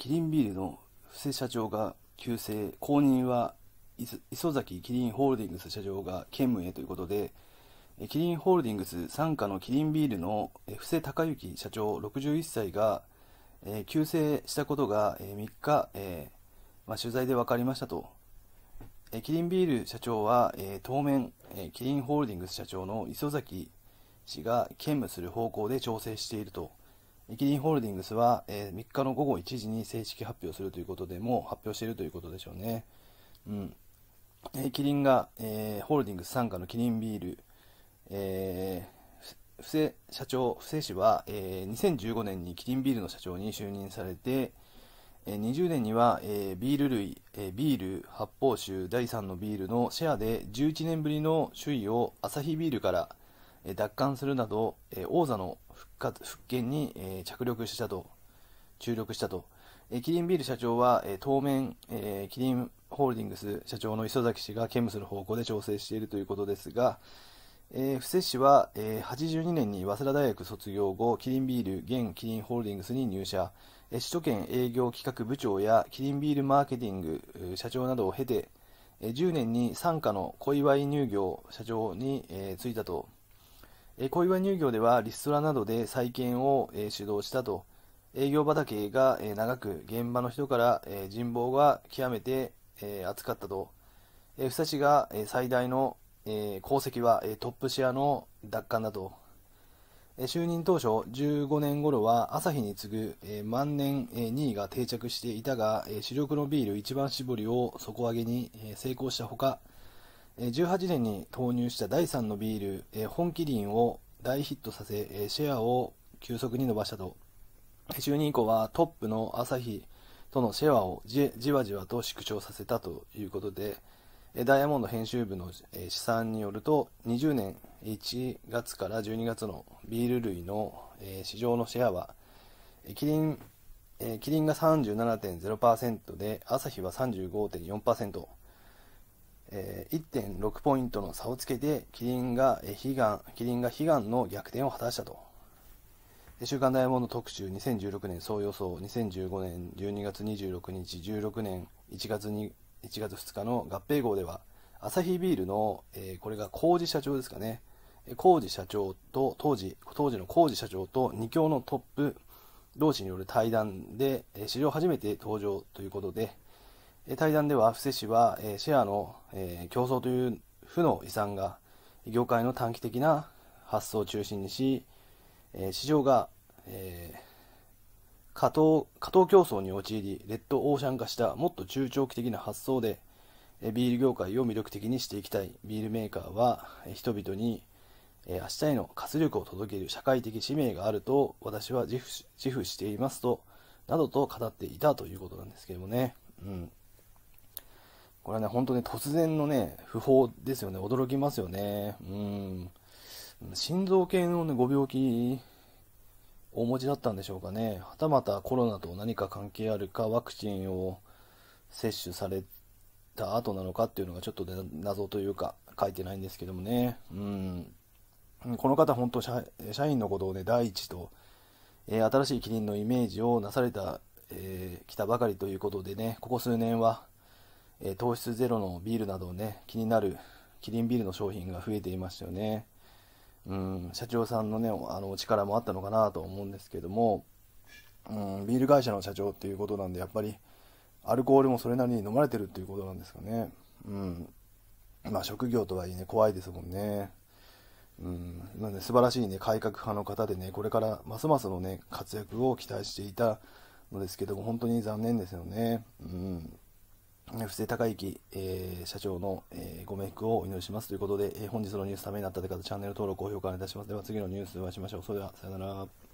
キリンビールの布施社長が急性、後任は磯崎キリンホールディングス社長が兼務へということで、キリンホールディングス傘下のキリンビールの布施隆之社長61歳が、え急性したことが、え3日、えー、まあ、取材で分かりましたと。えキリンビール社長は、え当面、えキリンホールディングス社長の磯崎氏が兼務する方向で調整していると。キリンホールディングスは、えー、3日の午後1時に正式発表するということで、もう発表しているということでしょうね。うん。えー、キリンが、えー、ホールディングス傘下のキリンビール、えー、布施社長、布施氏は、えー、2015年にキリンビールの社長に就任されて、えー、20年には、えー、ビール類、えー、ビール、発泡酒、第3のビールのシェアで11年ぶりの首位をアサヒビールから奪還するなど、王座の復活復権に着力したと、注力したと。キリンビール社長は当面、キリンホールディングス社長の磯崎氏が兼務する方向で調整しているということですが、え布施氏は、えー、82年に早稲田大学卒業後、キリンビール、現キリンホールディングスに入社、え首都圏営業企画部長やキリンビールマーケティング社長などを経て、えー、10年に傘下の小祝乳業社長に、え就いたとえ小岩乳業ではリストラなどで再建を、え主導したと、営業畑が、え長く現場の人から、え人望が極めて、え厚かったと、えー、房が、え最大の、え功績は、えトップシェアの奪還だと、え就任当初15年頃は朝日に次ぐ、え万年、え2位が定着していたが、え主力のビール一番搾りを底上げに、え成功したほか、18年に投入した第3のビール、本麒麟を大ヒットさせ、シェアを急速に伸ばしたと。就任以降はトップの朝日とのシェアをじわじわと縮小させたということで、ダイヤモンド編集部の試算によると、20年1月から12月のビール類の市場のシェアは、キリンキリンが37.0%で、アサヒは35.4%。えー、1.6ポイントの差をつけてキリンが、えー、悲願キリンが悲願の逆転を果たしたと週刊ダイヤモンド特集2016年総予想2015年12月26日16年1月 ,1 月2日の合併号ではアサヒビールの、えー、これが工事社長ですかね工事社長と当時当時の工事社長と2強のトップ同士による対談で史上初めて登場ということで、対談では布施氏は、えシェアの、え競争という負の遺産が業界の短期的な発想を中心にし、え市場が、え過当過当競争に陥りレッドオーシャン化したもっと中長期的な発想でビール業界を魅力的にしていきたいビールメーカーは人々に明日への活力を届ける社会的使命があると私は自負していますとなどと語っていたということなんですけどもね、うん、これはね、本当ね、突然のね、不法ですよね。驚きますよね。うん。心臓系のね、ご病気、お持ちだったんでしょうかね。はたまたコロナと何か関係あるか、ワクチンを接種された後なのかっていうのがちょっと、ね、謎というか、書いてないんですけどもね。うん。この方、本当社、社員のことをね、第一と、えー、新しいキリンのイメージをなされた、えー、来たばかりということでね、ここ数年は、え糖質ゼロのビールなどね、気になるキリンビールの商品が増えていましたよね。うん、社長さんのね、あの、力もあったのかなと思うんですけども、うん、ビール会社の社長っていうことなんで、やっぱり、アルコールもそれなりに飲まれてるっていうことなんですかね。うん。まあ、職業とはいえね、怖いですもんね。うん。なんで、素晴らしいね、改革派の方でね、これからますますのね、活躍を期待していたのですけども、本当に残念ですよね。うん。布施孝之、えー、社長の、えー、ご冥福をお祈りしますということで、えー、本日のニュースためになった方、チャンネル登録、高評価お願いいたします。では次のニュースでお会いしましょう。それでは、さよなら。